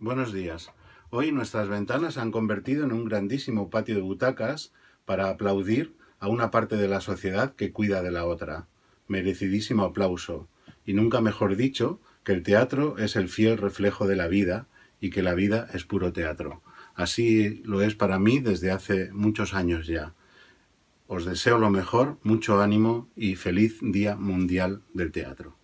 Buenos días. Hoy nuestras ventanas se han convertido en un grandísimo patio de butacas para aplaudir a una parte de la sociedad que cuida de la otra. Merecidísimo aplauso. Y nunca mejor dicho que el teatro es el fiel reflejo de la vida y que la vida es puro teatro. Así lo es para mí desde hace muchos años ya. Os deseo lo mejor, mucho ánimo y feliz Día Mundial del Teatro.